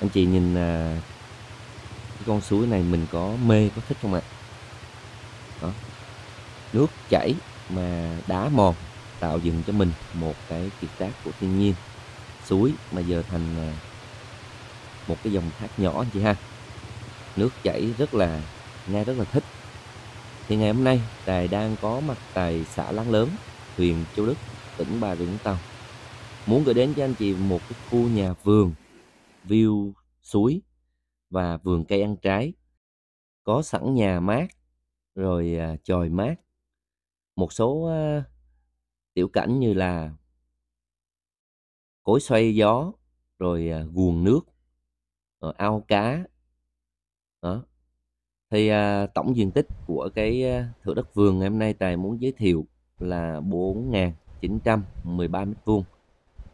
anh chị nhìn à, cái con suối này mình có mê có thích không ạ Đó. nước chảy mà đá mòn tạo dựng cho mình một cái kiệt tác của thiên nhiên suối mà giờ thành à, một cái dòng thác nhỏ anh chị ha nước chảy rất là nghe rất là thích thì ngày hôm nay tài đang có mặt tại xã láng lớn huyện châu đức tỉnh bà rịa vũng tàu muốn gửi đến cho anh chị một cái khu nhà vườn view suối và vườn cây ăn trái có sẵn nhà mát rồi à, chòi mát một số à, tiểu cảnh như là cối xoay gió rồi à, guồng nước rồi ao cá đó thì à, tổng diện tích của cái à, thửa đất vườn ngày hôm nay tài muốn giới thiệu là 4.913 mét vuông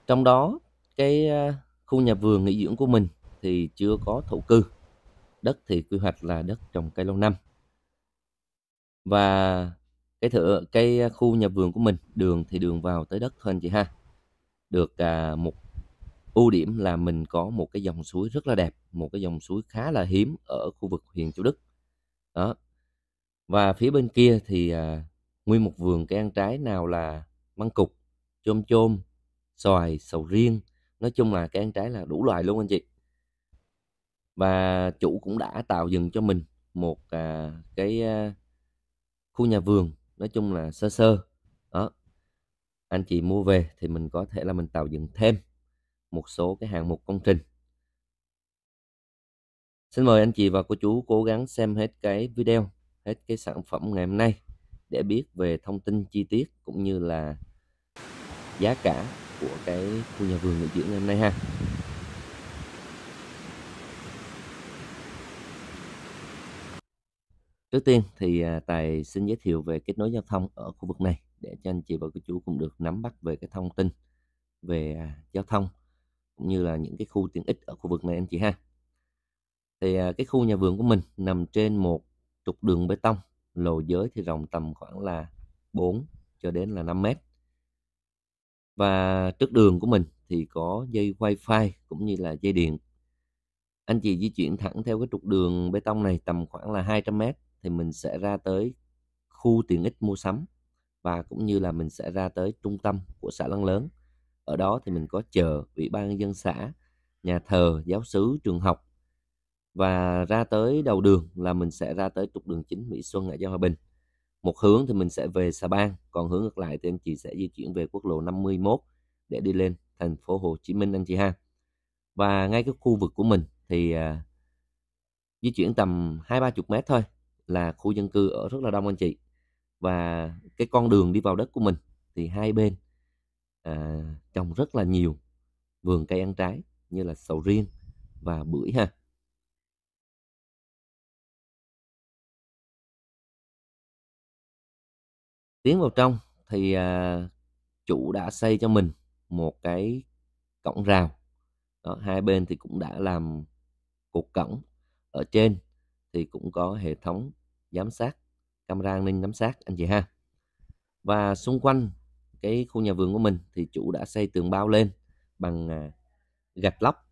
trong đó cái à, Khu nhà vườn nghỉ dưỡng của mình thì chưa có thổ cư. Đất thì quy hoạch là đất trồng cây lâu năm. Và cái thử, cái khu nhà vườn của mình, đường thì đường vào tới đất thôi anh chị ha. Được à, một ưu điểm là mình có một cái dòng suối rất là đẹp, một cái dòng suối khá là hiếm ở khu vực huyện Châu Đức. Đó. Và phía bên kia thì à, nguyên một vườn cây ăn trái nào là măng cục, chôm chôm, xoài, sầu riêng, nói chung là cây ăn trái là đủ loài luôn anh chị và chủ cũng đã tạo dựng cho mình một à, cái à, khu nhà vườn nói chung là sơ sơ đó anh chị mua về thì mình có thể là mình tạo dựng thêm một số cái hạng mục công trình xin mời anh chị và cô chú cố gắng xem hết cái video hết cái sản phẩm ngày hôm nay để biết về thông tin chi tiết cũng như là giá cả của cái khu nhà vườn nghỉ dưỡng ngày hôm nay ha Trước tiên thì à, Tài xin giới thiệu về kết nối giao thông ở khu vực này để cho anh chị và cô chú cũng được nắm bắt về cái thông tin về à, giao thông cũng như là những cái khu tiện ích ở khu vực này anh chị ha. Thì à, cái khu nhà vườn của mình nằm trên một trục đường bê tông, lộ giới thì rộng tầm khoảng là 4 cho đến là 5 mét và trước đường của mình thì có dây wifi cũng như là dây điện anh chị di chuyển thẳng theo cái trục đường bê tông này tầm khoảng là 200 mét thì mình sẽ ra tới khu tiện ích mua sắm và cũng như là mình sẽ ra tới trung tâm của xã Lăng Lớn. Ở đó thì mình có chờ ủy ban nhân dân xã, nhà thờ, giáo sứ, trường học. Và ra tới đầu đường là mình sẽ ra tới trục đường chính Mỹ Xuân ở Giao Hòa Bình một hướng thì mình sẽ về Sa Ban còn hướng ngược lại thì anh chị sẽ di chuyển về quốc lộ 51 để đi lên thành phố Hồ Chí Minh anh chị ha và ngay cái khu vực của mình thì à, di chuyển tầm hai ba chục mét thôi là khu dân cư ở rất là đông anh chị và cái con đường đi vào đất của mình thì hai bên à, trồng rất là nhiều vườn cây ăn trái như là sầu riêng và bưởi ha tiến vào trong thì à, chủ đã xây cho mình một cái cổng rào đó, hai bên thì cũng đã làm cột cổng ở trên thì cũng có hệ thống giám sát camera an ninh giám sát anh chị ha và xung quanh cái khu nhà vườn của mình thì chủ đã xây tường bao lên bằng à, gạch lóc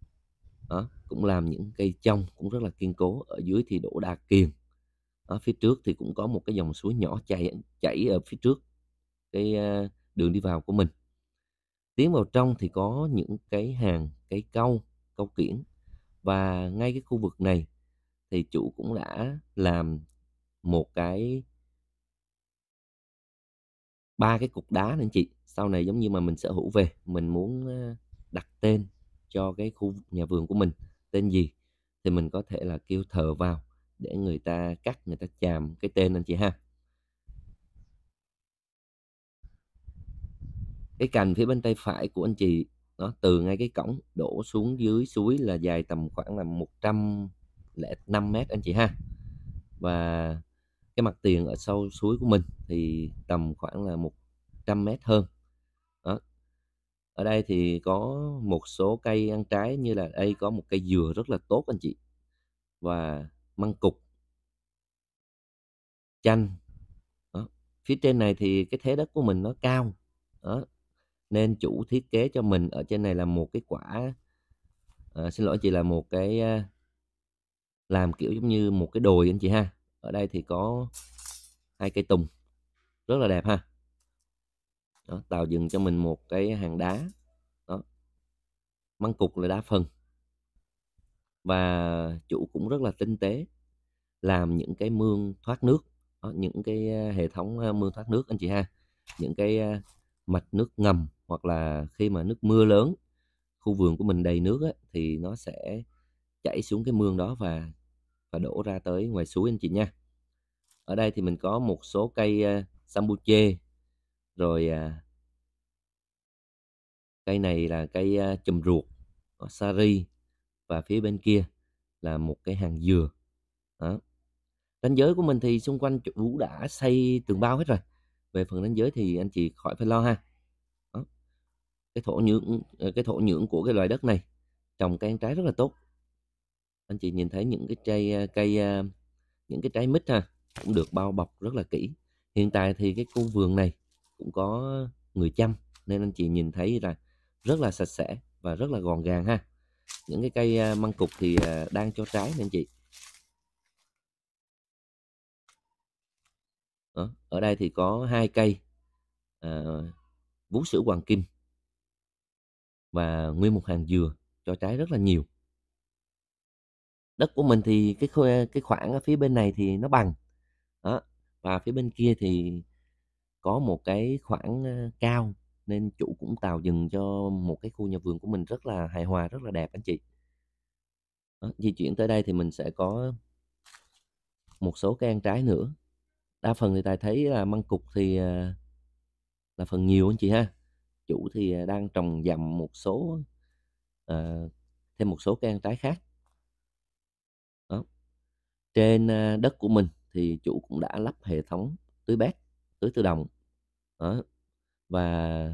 đó, cũng làm những cây trong cũng rất là kiên cố ở dưới thì đổ đà kiền ở phía trước thì cũng có một cái dòng suối nhỏ chảy chảy ở phía trước cái ờ, đường đi vào của mình tiến vào trong thì có những cái hàng cái câu câu kiển và ngay cái khu vực này thì chủ cũng đã làm một cái ba cái cục đá nên chị sau này giống như mà mình sở hữu về mình muốn ờ, đặt tên cho cái khu nhà vườn của mình tên gì thì mình có thể là kêu thờ vào để người ta cắt người ta chàm cái tên anh chị ha cái cành phía bên tay phải của anh chị nó từ ngay cái cổng đổ xuống dưới suối là dài tầm khoảng là 105 mét anh chị ha và cái mặt tiền ở sau suối của mình thì tầm khoảng là 100 mét hơn đó. ở đây thì có một số cây ăn trái như là đây có một cây dừa rất là tốt anh chị và măng cục chanh đó. phía trên này thì cái thế đất của mình nó cao đó. nên chủ thiết kế cho mình ở trên này là một cái quả à, xin lỗi chị là một cái à, làm kiểu giống như một cái đồi anh chị ha ở đây thì có hai cây tùng rất là đẹp ha đó, tạo dựng cho mình một cái hàng đá đó. măng cục là đá phần và chủ cũng rất là tinh tế làm những cái mương thoát nước những cái hệ thống mương thoát nước anh chị ha những cái mạch nước ngầm hoặc là khi mà nước mưa lớn khu vườn của mình đầy nước á, thì nó sẽ chảy xuống cái mương đó và và đổ ra tới ngoài suối anh chị nha ở đây thì mình có một số cây uh, sambuche rồi à, cây này là cây chùm ruột sari và phía bên kia là một cái hàng dừa đó. ranh giới của mình thì xung quanh vũ đã xây tường bao hết rồi về phần ranh giới thì anh chị khỏi phải lo ha đó. cái thổ nhưỡng ờ, cái thổ nhưỡng của cái loại đất này trồng cây ăn trái rất là tốt anh chị nhìn thấy những cái ờ, cây, cây ờ, những cái trái mít ha cũng được bao bọc rất là kỹ hiện tại thì cái khu vườn này cũng có người chăm nên anh chị nhìn thấy là rất là sạch sẽ và rất là gọn gàng ha những cái cây à, măng cục thì à, đang cho trái nên chị Đó, ở đây thì có hai cây à, vú sữa hoàng kim và nguyên một hàng dừa cho trái rất là nhiều đất của mình thì cái khu à, cái khoảng ở phía bên này thì nó bằng đó và phía bên kia thì có một cái khoảng cao nên chủ cũng tạo dựng cho một cái khu nhà vườn của mình rất là hài hòa rất là đẹp anh chị đó, di chuyển tới đây thì mình sẽ có một số cây ăn trái nữa đa phần thì tài thấy là măng cục thì à, là phần nhiều anh chị ha chủ thì à, đang trồng dầm một số à, thêm một số cây ăn trái khác đó. trên à, đất của mình thì chủ cũng đã lắp hệ thống tưới bét tưới tự động đó và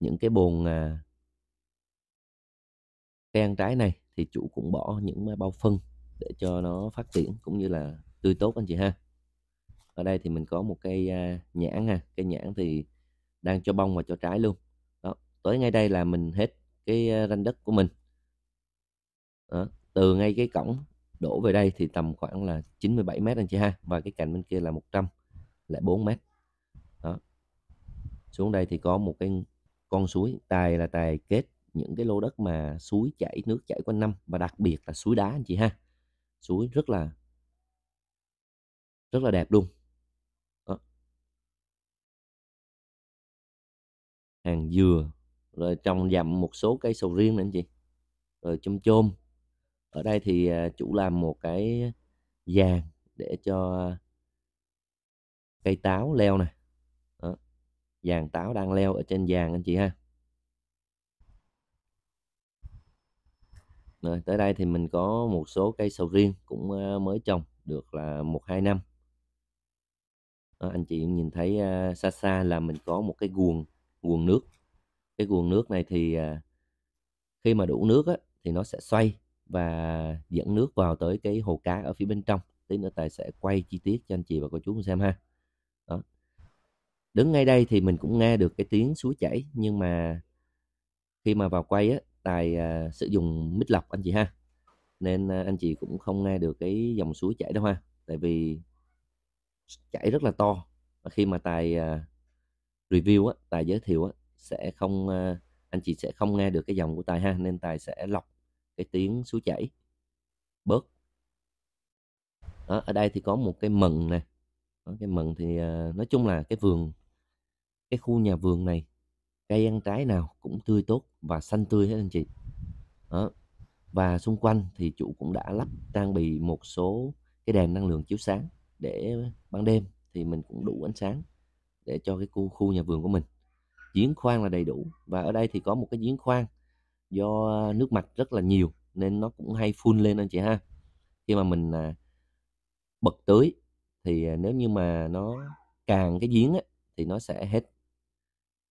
những cái bồn à, cây ăn trái này thì chủ cũng bỏ những bao phân để cho nó phát triển cũng như là tươi tốt anh chị ha ở đây thì mình có một cây à, nhãn ha cây nhãn thì đang cho bông và cho trái luôn đó tới ngay đây là mình hết cái à, ranh đất của mình đó. từ ngay cái cổng đổ về đây thì tầm khoảng là 97 mét anh chị ha và cái cạnh bên kia là 100 lại 4 mét xuống đây thì có một cái con suối tài là tài kết những cái lô đất mà suối chảy nước chảy quanh năm và đặc biệt là suối đá anh chị ha suối rất là rất là đẹp luôn Đó. hàng dừa rồi trồng dặm một số cây sầu riêng nữa anh chị rồi chôm chôm ở đây thì à, chủ làm một cái giàn để cho cây táo leo này vàng táo đang leo ở trên vàng anh chị ha Rồi, tới đây thì mình có một số cây sầu riêng cũng ờ, mới trồng được là một hai năm đó, anh chị nhìn thấy uh, xa xa là mình có một cái guồng guồng nước cái guồng nước này thì uh, khi mà đủ nước á, thì nó sẽ xoay và dẫn nước vào tới cái hồ cá ở phía bên trong tí nữa tài sẽ quay chi tiết cho anh chị và cô chú xem ha đó đứng ngay đây thì mình cũng nghe được cái tiếng suối chảy nhưng mà khi mà vào quay á tài à, sử dụng mic lọc anh chị ha nên à, anh chị cũng không nghe được cái dòng suối chảy đâu ha tại vì chảy rất là to và khi mà tài à, review á tài giới thiệu á sẽ không à, anh chị sẽ không nghe được cái dòng của tài ha nên tài sẽ lọc cái tiếng suối chảy bớt đó, ở đây thì có một cái mần nè cái mần thì à, nói chung là cái vườn cái khu nhà vườn này cây ăn trái nào cũng tươi tốt và xanh tươi hết anh chị đó. và xung quanh thì chủ cũng đã lắp trang bị một số cái đèn năng lượng chiếu sáng để ban đêm thì mình cũng đủ ánh sáng để cho cái khu khu nhà vườn của mình giếng khoan là đầy đủ và ở đây thì có một cái giếng khoan do nước mạch rất là nhiều nên nó cũng hay phun lên anh chị ha khi mà mình à, bật tưới thì à, nếu như mà nó càng cái giếng á, thì nó sẽ hết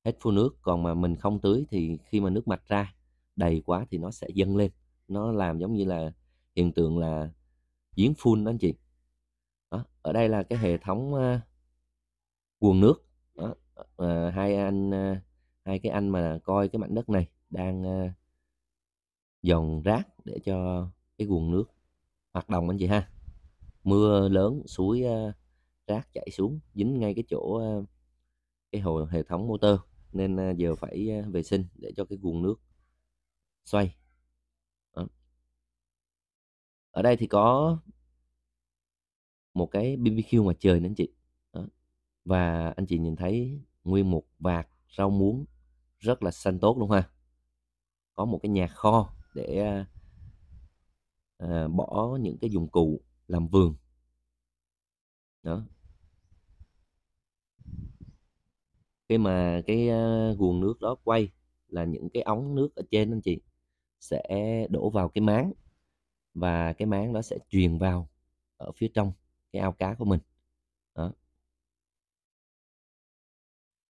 hết phun nước còn mà mình không tưới thì khi mà nước mạch ra đầy quá thì nó sẽ dâng lên nó làm giống như là hiện tượng là giếng phun đó anh chị đó. ở đây là cái hệ thống uh, nước đó. Uh, hai anh uh, hai cái anh mà coi cái mảnh đất này đang uh, dòng rác để cho cái nguồn nước hoạt động anh chị ha mưa lớn suối uh, rác chảy xuống dính ngay cái chỗ uh, cái hồ hệ thống motor nên ờ, giờ phải ờ, vệ sinh để cho cái nguồn nước xoay Đó. ở đây thì có một cái BBQ ngoài trời nữa anh chị Đó. và anh chị nhìn thấy nguyên một vạt rau muống rất là xanh tốt luôn ha có một cái nhà kho để à, bỏ những cái dụng cụ làm vườn đó khi mà cái ờ, nguồn nước đó quay là những cái ống nước ở trên anh chị sẽ đổ vào cái máng và cái máng đó sẽ truyền vào ở phía trong cái ao cá của mình đó.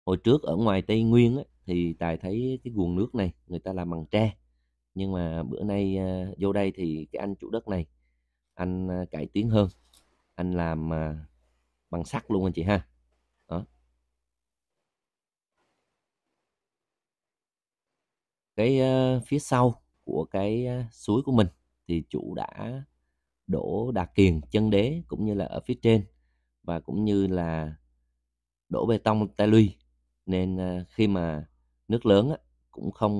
hồi trước ở ngoài tây nguyên á, thì tài thấy cái nguồn nước này người ta làm bằng tre nhưng mà bữa nay uh, vô đây thì cái anh chủ đất này anh uh, cải tiến hơn anh làm uh, bằng sắt luôn anh chị ha cái phía sau của cái suối của mình thì chủ đã đổ đà kiền chân đế cũng như là ở phía trên và cũng như là đổ bê tông ta luy nên khi mà nước lớn cũng không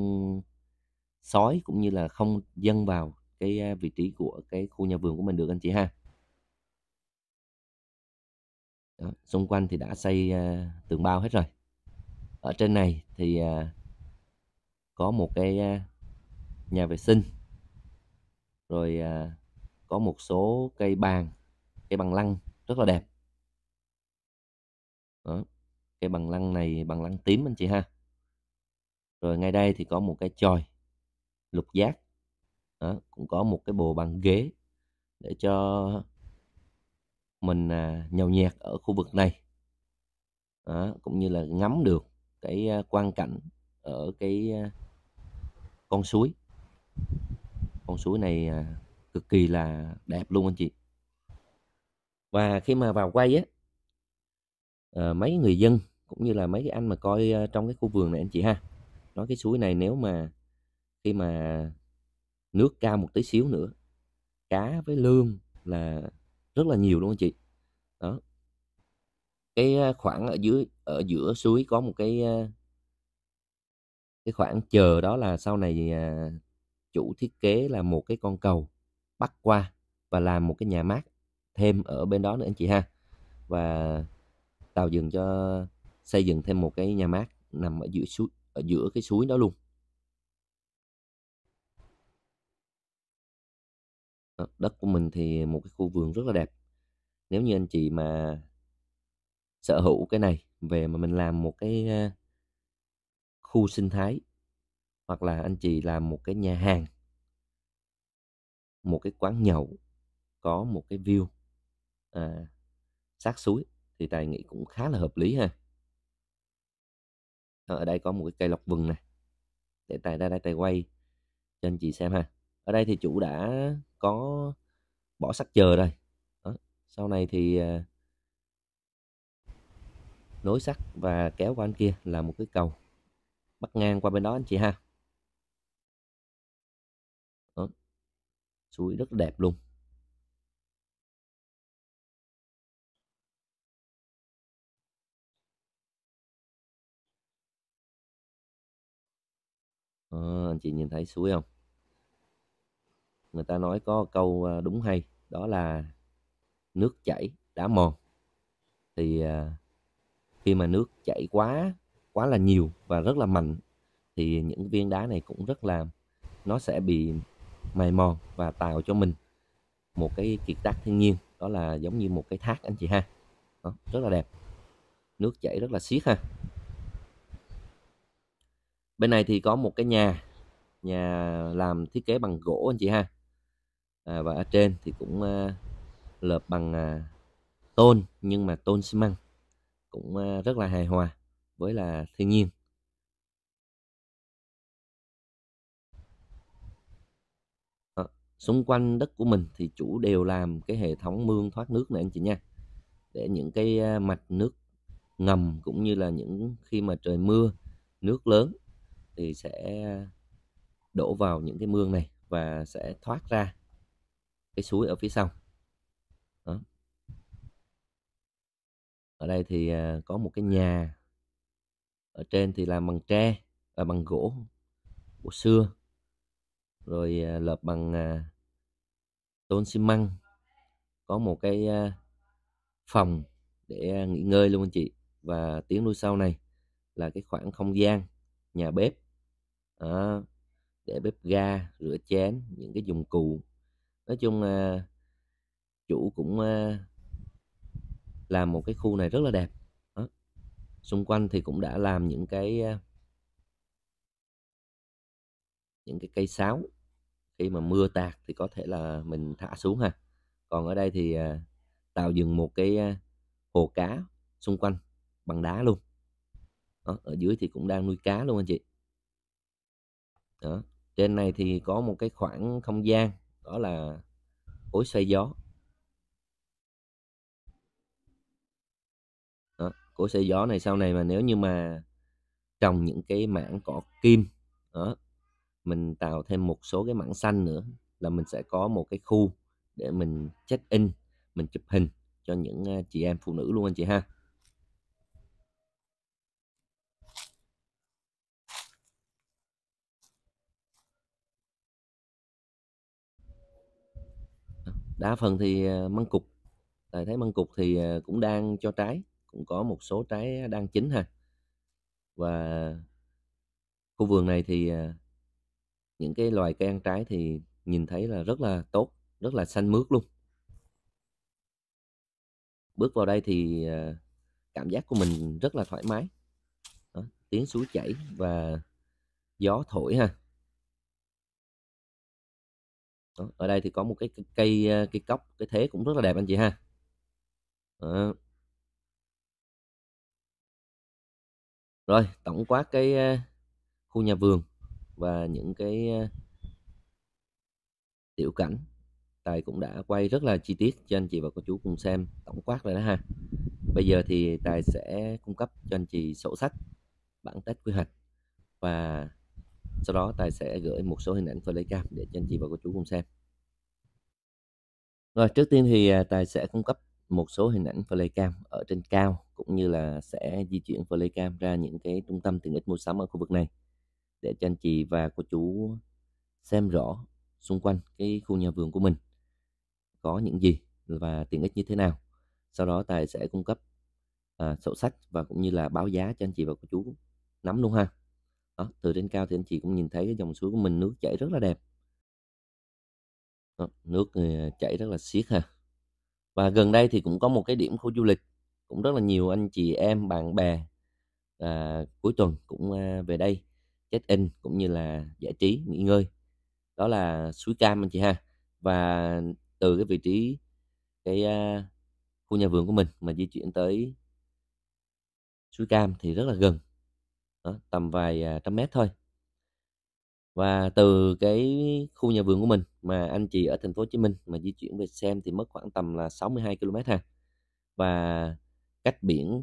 sói cũng như là không dâng vào cái vị trí của cái khu nhà vườn của mình được anh chị ha Đó, xung quanh thì đã xây tường bao hết rồi ở trên này thì uh, có một cái à, nhà vệ sinh rồi à, có một số cây bàn cây bằng lăng rất là đẹp đó cái bằng lăng này bằng lăng tím anh chị ha rồi ngay đây thì có một cái chòi lục giác đó, cũng có một cái bồ bằng ghế để cho mình à, nhậu nhẹt ở khu vực này đó, cũng như là ngắm được cái à, quang cảnh ở cái ờ, con suối con suối này à, cực kỳ là đẹp luôn anh chị và khi mà vào quay á ờ, mấy người dân cũng như là mấy cái anh mà coi ờ, trong cái khu vườn này anh chị ha nói cái suối này nếu mà khi mà nước cao một tí xíu nữa cá với lương là rất là nhiều luôn anh chị đó cái khoảng ở dưới ở giữa suối có một cái cái khoảng chờ đó là sau này à, chủ thiết kế là một cái con cầu bắt qua và làm một cái nhà mát thêm ở bên đó nữa anh chị ha và tạo dựng cho xây dựng thêm một cái nhà mát nằm ở giữa suối ở giữa cái suối đó luôn ờ, đất của mình thì một cái khu vườn rất là đẹp nếu như anh chị mà sở hữu cái này về mà mình làm một cái khu sinh thái hoặc là anh chị làm một cái nhà hàng một cái quán nhậu có một cái view à, sát suối thì tài nghĩ cũng khá là hợp lý ha ờ, ở đây có một cái cây lọc vừng này để tài ra đây tài quay cho anh chị xem ha ở đây thì chủ đã có bỏ sắc chờ đây, Đó. sau này thì à, nối sắt và kéo qua anh kia là một cái cầu bắt ngang qua bên đó anh chị ha đó. suối rất đẹp luôn à, anh chị nhìn thấy suối không người ta nói có câu à, đúng hay đó là nước chảy đá mòn thì à, khi mà nước chảy quá quá là nhiều và rất là mạnh thì những viên đá này cũng rất là nó sẽ bị mài mòn và tạo cho mình một cái kiệt tác thiên nhiên đó là giống như một cái thác anh chị ha đó, rất là đẹp nước chảy rất là xiết ha bên này thì có một cái nhà nhà làm thiết kế bằng gỗ anh chị ha à, và ở trên thì cũng à, lợp bằng à, tôn nhưng mà tôn xi măng cũng à, rất là hài hòa với là thiên nhiên à, xung quanh đất của mình thì chủ đều làm cái hệ thống mương thoát nước này anh chị nha để những cái mạch nước ngầm cũng như là những khi mà trời mưa nước lớn thì sẽ đổ vào những cái mương này và sẽ thoát ra cái suối ở phía sau đó ở đây thì à, có một cái nhà ở trên thì làm bằng tre à, bằng gỗ của xưa rồi à, lợp bằng à, tôn xi măng có một cái à, phòng để à, nghỉ ngơi luôn anh chị và tiếng đuôi sau này là cái khoảng không gian nhà bếp à, để bếp ga rửa chén những cái dụng cụ nói chung à, chủ cũng à, làm một cái khu này rất là đẹp xung quanh thì cũng đã làm những cái những cái cây sáo khi mà mưa tạt thì có thể là mình thả xuống ha còn ở đây thì à, tạo dựng một cái hồ cá xung quanh bằng đá luôn đó, ở dưới thì cũng đang nuôi cá luôn anh chị đó trên này thì có một cái khoảng không gian đó là cối xoay gió của xây gió này sau này mà nếu như mà trồng những cái mảng cỏ kim đó mình tạo thêm một số cái mảng xanh nữa là mình sẽ có một cái khu để mình check in mình chụp hình cho những chị em phụ nữ luôn anh chị ha đa phần thì à, măng cục tại thấy măng cục thì à, cũng đang cho trái cũng có một số trái đang chín ha và khu vườn này thì à, những cái loài cây ăn trái thì nhìn thấy là rất là tốt rất là xanh mướt luôn bước vào đây thì à, cảm giác của mình rất là thoải mái Đó, tiếng suối chảy và gió thổi ha Đó, ở đây thì có một cái cây à, cây cốc cái thế cũng rất là đẹp anh chị ha Đó. rồi tổng quát cái ờ, khu nhà vườn và những cái ờ, tiểu cảnh tài cũng đã quay rất là chi tiết cho anh chị và cô chú cùng xem tổng quát rồi đó ha bây giờ thì tài sẽ cung cấp cho anh chị sổ sách bản test quy hoạch và sau đó tài sẽ gửi một số hình ảnh flycam để cho anh chị và cô chú cùng xem rồi trước tiên thì ờ, tài sẽ cung cấp một số hình ảnh Flycam ở trên cao cũng như là sẽ di chuyển Flycam ra những cái trung tâm tiện ích mua sắm ở khu vực này để cho anh chị và cô chú xem rõ xung quanh cái khu nhà vườn của mình có những gì và tiện ích như thế nào. Sau đó Tài sẽ cung cấp à, sổ sách và cũng như là báo giá cho anh chị và cô chú nắm luôn ha. Đó, từ trên cao thì anh chị cũng nhìn thấy cái dòng suối của mình nước chảy rất là đẹp. Đó, nước ờ, chảy rất là xiết ha và gần đây thì cũng có một cái điểm khu du lịch cũng rất là nhiều anh chị em bạn bè à, cuối tuần cũng à, về đây check in cũng như là giải trí nghỉ ngơi đó là suối cam anh chị ha và từ cái vị trí cái à, khu nhà vườn của mình mà di chuyển tới suối cam thì rất là gần đó, tầm vài à, trăm mét thôi và từ cái khu nhà vườn của mình mà anh chị ở thành phố Hồ Chí Minh mà di chuyển về xem thì mất khoảng tầm là 62 km ha và cách biển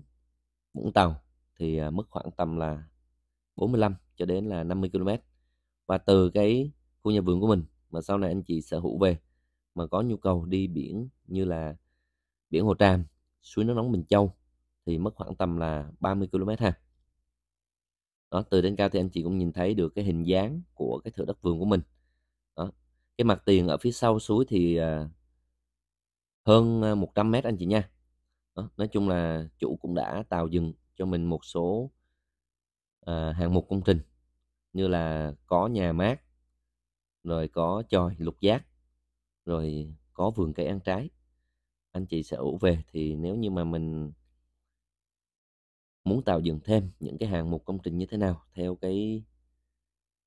Vũng Tàu thì à, mất khoảng tầm là 45 cho đến là 50 km và từ cái khu nhà vườn của mình mà sau này anh chị sở hữu về mà có nhu cầu đi biển như là biển Hồ Tràm, suối nước nóng Bình Châu thì mất khoảng tầm là 30 km ha đó từ trên cao thì anh chị cũng nhìn thấy được cái hình dáng của cái thửa đất vườn của mình đó cái mặt tiền ở phía sau suối thì à, hơn 100 à, mét anh chị nha đó. nói chung là chủ cũng đã tạo dừng cho mình một số à, hàng mục công trình như là có nhà mát rồi có chòi lục giác rồi có vườn cây ăn trái anh chị sở hữu về thì nếu như mà mình muốn tạo dựng thêm những cái hàng mục công trình như thế nào theo cái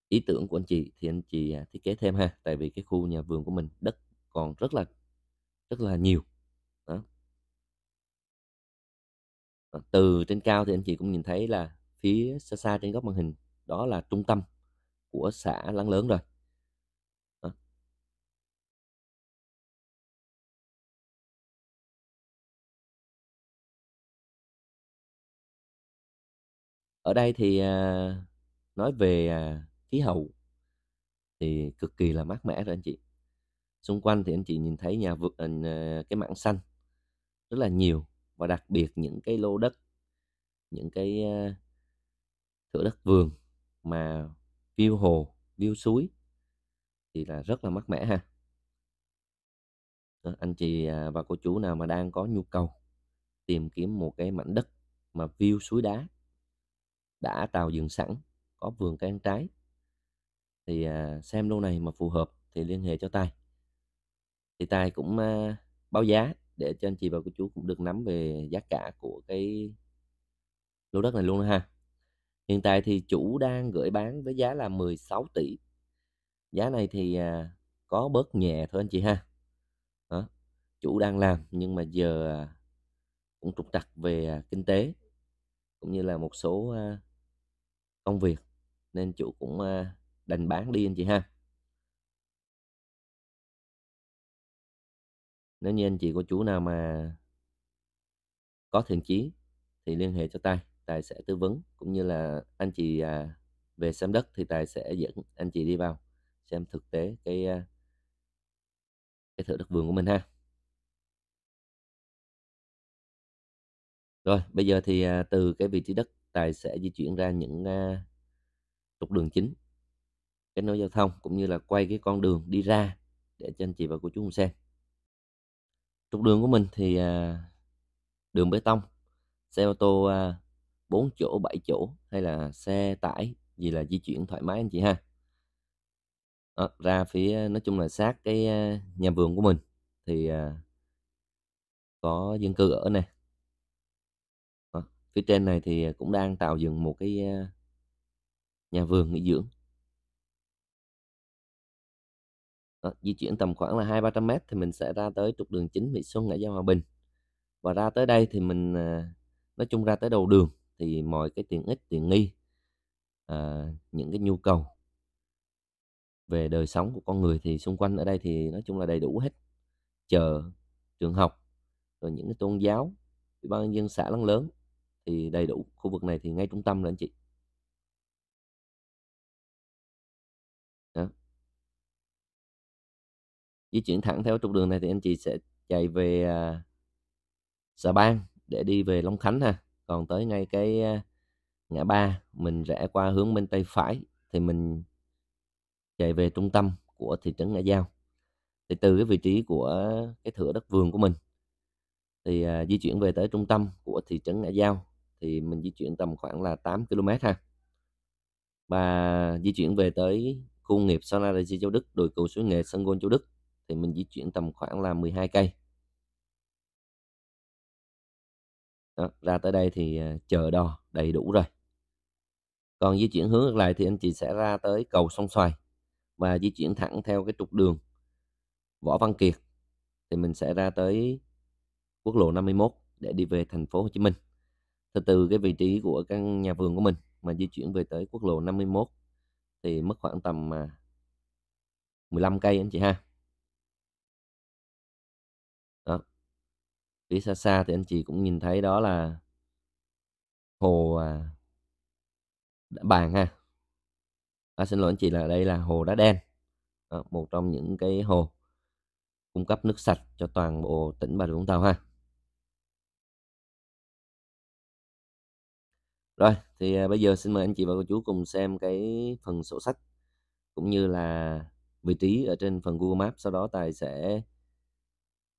ý tưởng của anh chị thì anh chị à, thiết kế thêm ha tại vì cái khu nhà vườn của mình đất còn rất là rất là nhiều đó ờ, từ trên cao thì anh chị cũng nhìn thấy là phía xa xa trên góc màn hình đó là trung tâm của xã Láng Lớn rồi ở đây thì à, nói về à, khí hậu thì cực kỳ là mát mẻ rồi anh chị xung quanh thì anh chị nhìn thấy nhà vườn à, cái mảng xanh rất là nhiều và đặc biệt những cái lô đất những cái thửa đất vườn mà view hồ view suối thì là rất là mát mẻ ha ờ, anh chị và cô chú nào mà đang có nhu cầu tìm kiếm một cái mảnh đất mà view suối đá đã trào dừng sẵn có vườn cây ăn trái thì à, xem lô này mà phù hợp thì liên hệ cho tài thì tài cũng à, báo giá để cho anh chị và cô chú cũng được nắm về giá cả của cái lô đất này luôn ha hiện tại thì chủ đang gửi bán với giá là 16 tỷ giá này thì à, có bớt nhẹ thôi anh chị ha Đó. chủ đang làm nhưng mà giờ cũng trục trặc về kinh tế cũng như là một số công việc nên chủ cũng ờ, đành bán đi anh chị ha nếu như anh chị của chú nào mà có thiện chí thì liên hệ cho tài tài sẽ tư vấn cũng như là anh chị à, về xem đất thì tài sẽ dẫn anh chị đi vào xem thực tế cái ờ, cái thửa đất vườn của mình ha rồi bây giờ thì à, từ cái vị trí đất tài sẽ di chuyển ra những uh, trục đường chính kết nối giao thông cũng như là quay cái con đường đi ra để cho anh chị và cô chú cùng xem trục đường của mình thì uh, đường bê tông xe ô tô uh, 4 chỗ 7 chỗ hay là xe tải gì là di chuyển thoải mái anh chị ha Đó, ra phía nói chung là sát cái nhà vườn của mình thì à, có dân cư ở này phía trên này thì à, cũng đang tạo dựng một cái nhà vườn nghỉ dưỡng Đó, di chuyển tầm khoảng là hai ba trăm mét thì mình sẽ ra tới trục đường chính Mỹ Xuân ở Giao Hòa Bình và ra tới đây thì mình à, nói chung ra tới đầu đường thì mọi cái tiện ích tiện nghi à, những cái nhu cầu về đời sống của con người thì xung quanh ở đây thì nói chung là đầy đủ hết chợ trường học rồi những cái tôn giáo ủy ban nhân dân xã lăng lớn thì đầy đủ khu vực này thì ngay trung tâm là anh chị Đó. di chuyển thẳng theo trục đường này thì anh chị sẽ chạy về à, Sà Bang để đi về Long Khánh ha còn tới ngay cái à, ngã ba mình rẽ qua hướng bên tay phải thì mình chạy về trung tâm của thị trấn Ngã Giao thì từ cái vị trí của cái thửa đất vườn của mình thì à, di chuyển về tới trung tâm của thị trấn Ngã Giao thì mình di chuyển tầm khoảng là 8 km ha và di chuyển về tới khu nghiệp Sonarasi Châu Đức, đồi cầu suối nghề Sân Gôn Châu Đức thì mình di chuyển tầm khoảng là 12 cây. Đó, ra tới đây thì à, chờ đò đầy đủ rồi. Còn di chuyển hướng ngược lại thì anh chị sẽ ra tới cầu sông Xoài và di chuyển thẳng theo cái trục đường Võ Văn Kiệt thì mình sẽ ra tới quốc lộ 51 để đi về thành phố Hồ Chí Minh từ từ cái vị trí của căn nhà vườn của mình mà di chuyển về tới quốc lộ 51 thì mất khoảng tầm 15 à, cây anh chị ha đó phía xa xa thì anh chị cũng nhìn thấy đó là hồ à, đã bàn ha à, xin lỗi anh chị là đây là hồ đá đen đó, một trong những cái hồ cung cấp nước sạch cho toàn bộ tỉnh bà rịa vũng tàu ha Rồi, thì à, bây giờ xin mời anh chị và cô chú cùng xem cái phần sổ sách cũng như là vị trí ở trên phần Google Maps. Sau đó Tài sẽ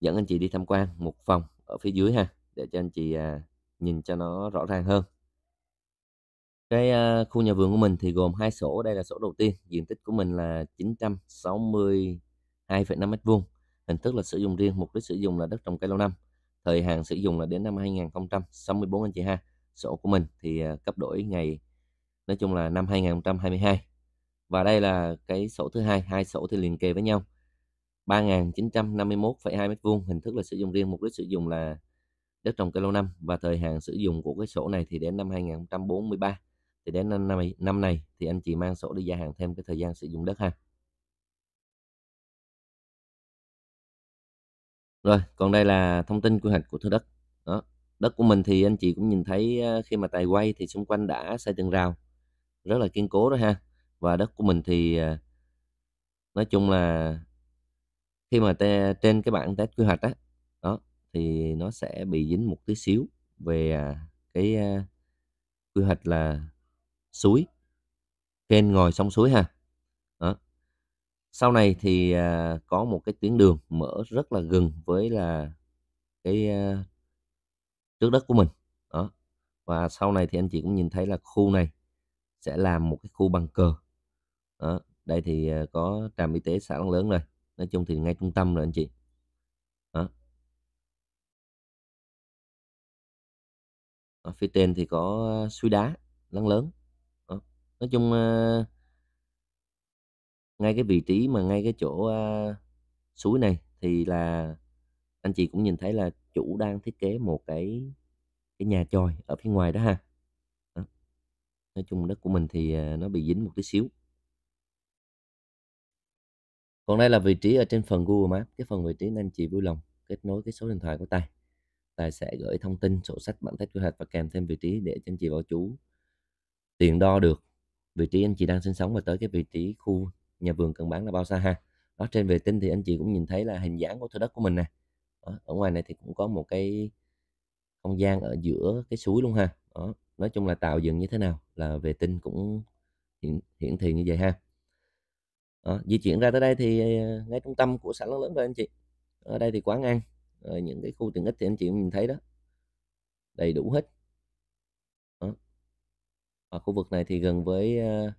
dẫn anh chị đi tham quan một phòng ở phía dưới ha, để cho anh chị à, nhìn cho nó rõ ràng hơn. Cái à, khu nhà vườn của mình thì gồm hai sổ, đây là sổ đầu tiên, diện tích của mình là 962,5 m2, hình thức là sử dụng riêng, mục đích sử dụng là đất trồng cây lâu năm, thời hạn sử dụng là đến năm 2064 anh chị ha sổ của mình thì à, cấp đổi ngày nói chung là năm 2022 và đây là cái sổ thứ hai hai sổ thì liền kề với nhau 3.951,2 m2 hình thức là sử dụng riêng mục đích sử dụng là đất trồng cây lâu năm và thời hạn sử dụng của cái sổ này thì đến năm 2043 thì đến năm này, năm này thì anh chị mang sổ đi gia hạn thêm cái thời gian sử dụng đất ha rồi còn đây là thông tin quy hoạch của thửa đất đất của mình thì anh chị cũng nhìn thấy ờ, khi mà tài quay thì xung quanh đã xây tường rào rất là kiên cố đó ha và đất của mình thì ờ, nói chung là khi mà te, trên cái bản test quy hoạch á đó, đó thì nó sẽ bị dính một tí xíu về à, cái ờ, quy hoạch là suối kênh ngồi sông suối ha đó. sau này thì à, có một cái tuyến đường mở rất là gần với là cái trước đất của mình đó và sau này thì anh chị cũng nhìn thấy là khu này sẽ làm một cái khu bằng cờ đó. đây thì ờ, có trạm y tế xã Long Lớn rồi nói chung thì ngay trung tâm rồi anh chị đó. ở phía trên thì có ờ, suối đá lăng lớn đó. nói chung ờ, ngay cái vị trí mà ngay cái chỗ uh, suối này thì là anh chị cũng nhìn thấy là chủ đang thiết kế một cái cái nhà chòi ở phía ngoài đó ha đó. nói chung đất của mình thì à, nó bị dính một tí xíu còn đây là vị trí ở trên phần Google Maps cái phần vị trí anh chị vui lòng kết nối cái số điện thoại của tài tài sẽ gửi thông tin sổ sách bản thiết kế hoạch và kèm thêm vị trí để cho anh chị vào chú tiện đo được vị trí anh chị đang sinh sống và tới cái vị trí khu nhà vườn cần bán là bao xa ha đó trên vệ tinh thì anh chị cũng nhìn thấy là hình dáng của thửa đất của mình nè ở ngoài này thì cũng có một cái không gian ở giữa cái suối luôn ha đó nói chung là tạo dựng như thế nào là vệ tinh cũng hiển, hiển thị như vậy ha đó. di chuyển ra tới đây thì ờ, ngay trung tâm của xã lớn lớn rồi anh chị ở đây thì quán ăn rồi những cái khu tiện ích thì anh chị mình thấy đó đầy đủ hết đó. ở khu vực này thì gần với ờ,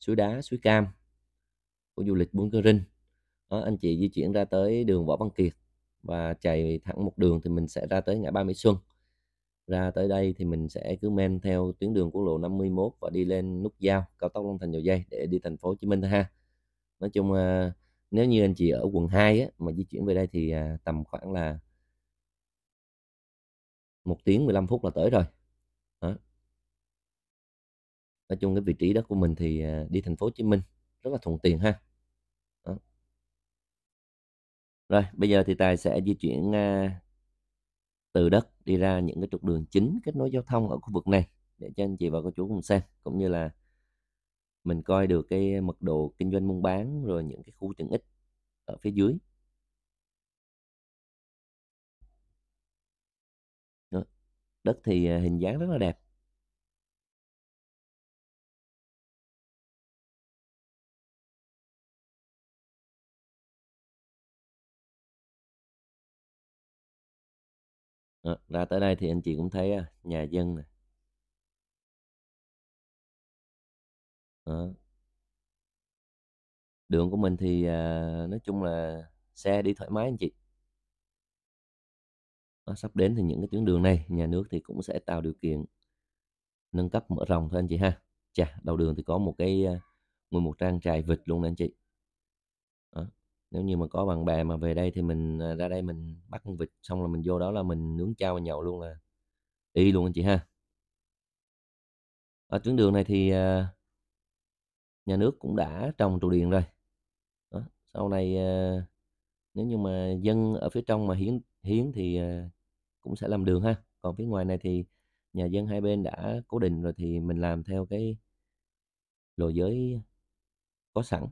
suối đá suối cam của du lịch buôn cơ rinh đó, anh chị di chuyển ra tới đường võ văn kiệt và chạy thẳng một đường thì mình sẽ ra tới ngã ba Mỹ Xuân ra tới đây thì mình sẽ cứ men theo tuyến đường quốc lộ 51 và đi lên nút giao cao tốc Long Thành Dầu Dây để đi thành phố Hồ Chí Minh ha nói chung ờ, nếu như anh chị ở quận 2 á, mà di chuyển về đây thì à, tầm khoảng là một tiếng 15 phút là tới rồi đó. nói chung cái vị trí đó của mình thì à, đi thành phố Hồ Chí Minh rất là thuận tiện ha rồi, bây giờ thì Tài sẽ di chuyển à, từ đất đi ra những cái trục đường chính kết nối giao thông ở khu vực này để cho anh chị và cô chú cùng xem cũng như là mình coi được cái mật độ kinh doanh buôn bán rồi những cái khu tiện ích ở phía dưới đất thì à, hình dáng rất là đẹp à, ra tới đây thì anh chị cũng thấy nhà dân này à. Ờ. đường của mình thì à, nói chung là xe đi thoải mái anh chị à, sắp đến thì những cái tuyến đường này nhà nước thì cũng sẽ tạo điều kiện nâng cấp mở rộng thôi anh chị ha chà đầu đường thì có một cái nguyên một trang trại vịt luôn nè anh chị đó nếu như mà có bạn bè mà về đây thì mình à, ra đây mình bắt con vịt xong là mình vô đó là mình nướng chao và nhậu luôn là đi luôn anh chị ha ở tuyến đường này thì à, nhà nước cũng đã trồng trụ điện rồi đó. sau này à, nếu như mà dân ở phía trong mà hiến hiến thì cũng sẽ làm đường ha còn phía ngoài này thì nhà dân hai bên đã cố định rồi thì mình làm theo cái lộ giới có sẵn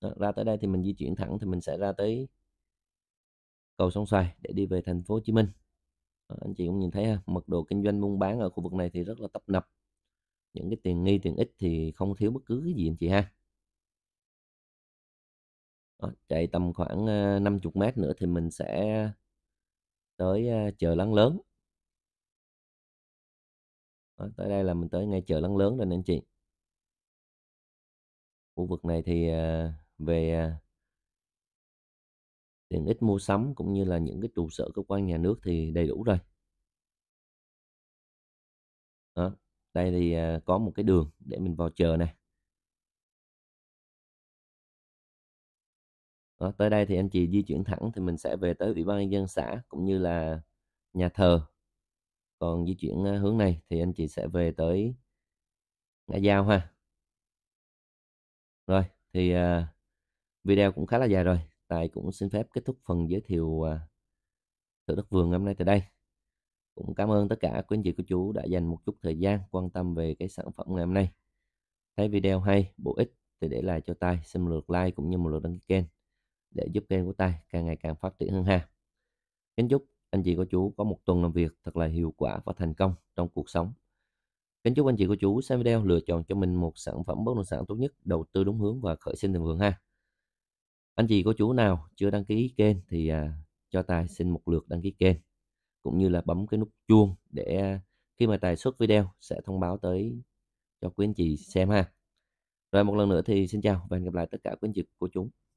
đó, ra tới đây thì mình di chuyển thẳng thì mình sẽ ra tới cầu sông xoài để đi về thành phố Hồ Chí Minh đó, anh chị cũng nhìn thấy ha mật độ kinh doanh buôn bán ở khu vực này thì rất là tấp nập những cái tiền nghi tiền ít thì không thiếu bất cứ cái gì anh chị ha đó, chạy tầm khoảng 50 ờ, mét nữa thì mình sẽ tới ờ, chợ lắng lớn đó, tới đây là mình tới ngay chợ lắng lớn rồi anh chị khu vực này thì ờ, về à, tiện ích mua sắm cũng như là những cái trụ sở cơ quan nhà nước thì đầy đủ rồi. Đó. Đây thì à, có một cái đường để mình vào chờ này. Đó, tới đây thì anh chị di chuyển thẳng thì mình sẽ về tới ủy ban nhân dân xã cũng như là nhà thờ. Còn di chuyển à, hướng này thì anh chị sẽ về tới ngã giao ha. Rồi thì video cũng khá là dài rồi tài cũng xin phép kết thúc phần giới thiệu à, thửa đất vườn hôm nay tại đây cũng cảm ơn tất cả quý anh chị cô chú đã dành một chút thời gian quan tâm về cái sản phẩm ngày hôm nay thấy video hay bổ ích thì để lại cho tài xin một lượt like cũng như một lượt đăng ký kênh để giúp kênh của tài càng ngày càng phát triển hơn ha kính chúc anh chị cô chú có một tuần làm việc thật là hiệu quả và thành công trong cuộc sống kính chúc anh chị cô chú xem video lựa chọn cho mình một sản phẩm bất động sản tốt nhất đầu tư đúng hướng và khởi sinh tiền vườn ha anh chị cô chú nào chưa đăng ký kênh thì à, cho tài xin một lượt đăng ký kênh cũng như là bấm cái nút chuông để à, khi mà tài xuất video sẽ thông báo tới cho quý anh chị xem ha rồi một lần nữa thì xin chào và hẹn gặp lại tất cả quý anh chị cô chúng